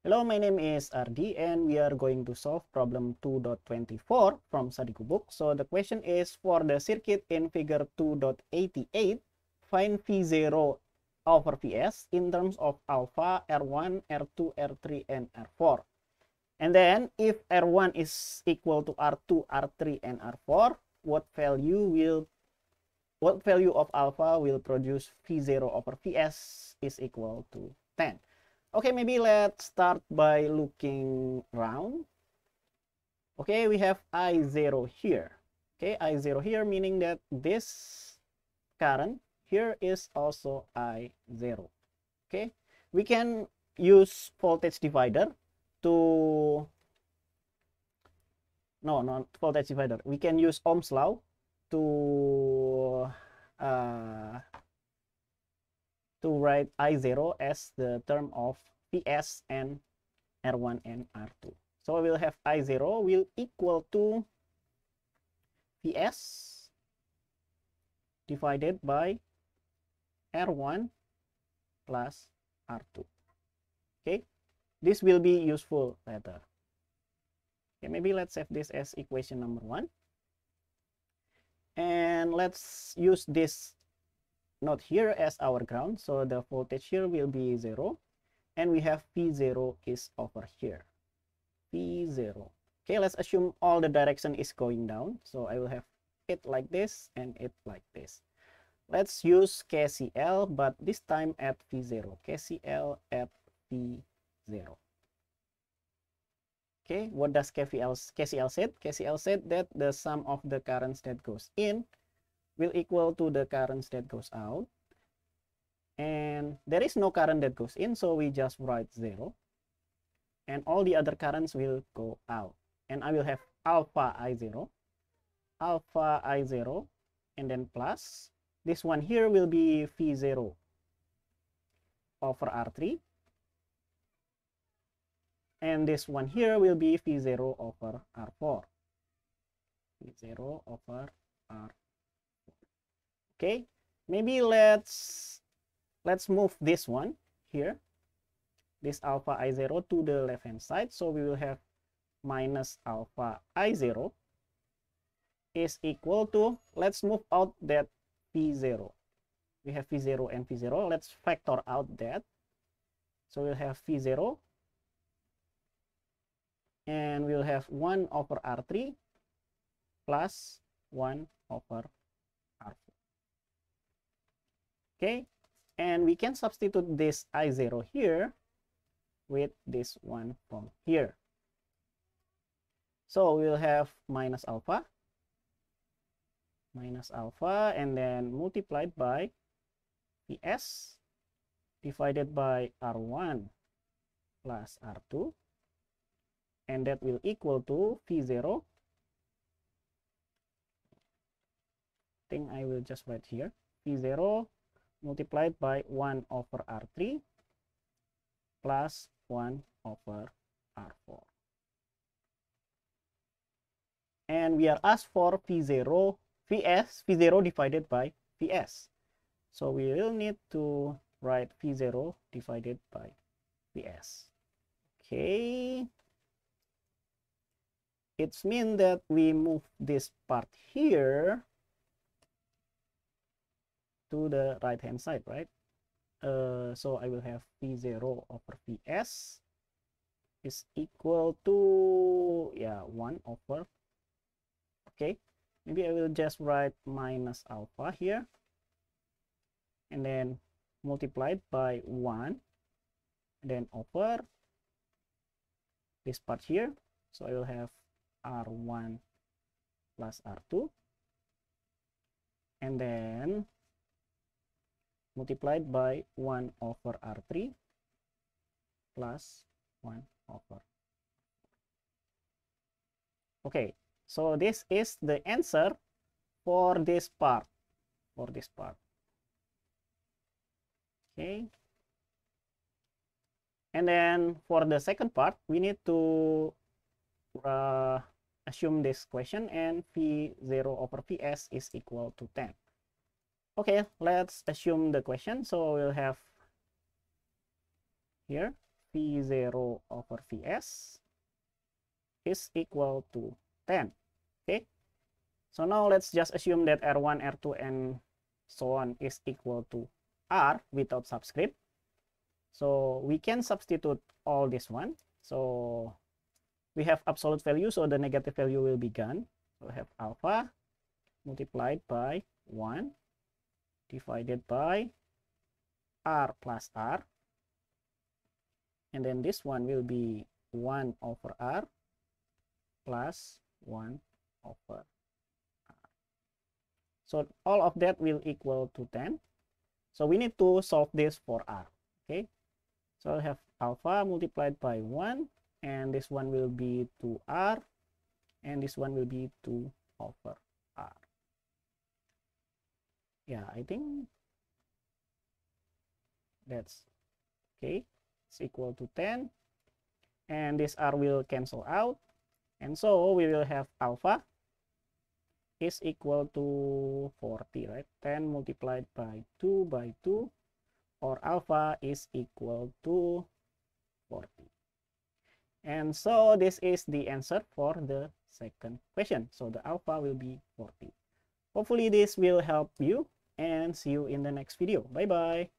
Hello, my name is RD and we are going to solve problem 2.24 from Sadiku book. So the question is for the circuit in figure 2.88, find V0 over Vs in terms of alpha, R1, R2, R3, and R4. And then if R1 is equal to R2, R3, and R4, what value will what value of alpha will produce V0 over Vs is equal to 10. Okay, maybe let's start by looking around. Okay, we have I0 here. Okay, I0 here, meaning that this current here is also I0. Okay, we can use voltage divider to no not voltage divider we can use ohm's law to uh, to write I0 as the term of PS and R1 and R2. So we'll have I0 will equal to PS divided by R1 plus R2. Okay, this will be useful later. Okay, maybe let's have this as equation number one. And let's use this node here as our ground so the voltage here will be zero and we have v0 is over here v0 okay let's assume all the direction is going down so i will have it like this and it like this let's use kcl but this time at v0 kcl at v0 okay what does kcl kcl said kcl said that the sum of the currents that goes in will equal to the currents that goes out. And there is no current that goes in, so we just write 0. And all the other currents will go out. And I will have alpha I0, alpha I0, and then plus. This one here will be V0 over R3. And this one here will be V0 over R4. V0 over R4 okay maybe let's let's move this one here this alpha i0 to the left hand side so we will have minus alpha i0 is equal to let's move out that v0 we have v0 and v0 let's factor out that so we'll have v0 and we'll have 1 over r3 plus 1 over okay and we can substitute this i0 here with this one from here so we'll have minus alpha minus alpha and then multiplied by vs divided by r1 plus r2 and that will equal to v0 I think I will just write here v0 multiplied by 1 over R3 plus 1 over R4. And we are asked for V0, Vs, V0 divided by Vs. So we will need to write V0 divided by Vs. Okay. It means that we move this part here to the right hand side right uh, so I will have p 0 over p s is equal to yeah 1 over okay maybe I will just write minus alpha here and then multiplied by 1 then over this part here so I will have R1 plus R2 and then multiplied by 1 over R3 plus 1 over. Okay, so this is the answer for this part, for this part. Okay. And then for the second part, we need to uh, assume this question and p 0 over p s is equal to 10. Okay, let's assume the question. So we'll have here V0 over Vs is equal to 10. Okay, so now let's just assume that R1, R2, and so on is equal to R without subscript. So we can substitute all this one. So we have absolute value, so the negative value will be gone. We'll have alpha multiplied by 1 divided by r plus r and then this one will be 1 over r plus 1 over r. So all of that will equal to 10. So we need to solve this for r. Okay. So I have alpha multiplied by 1 and this one will be 2r and this one will be 2 over yeah i think that's okay it's equal to 10 and this r will cancel out and so we will have alpha is equal to 40 right 10 multiplied by 2 by 2 or alpha is equal to 40 and so this is the answer for the second question so the alpha will be 40 hopefully this will help you and see you in the next video. Bye-bye.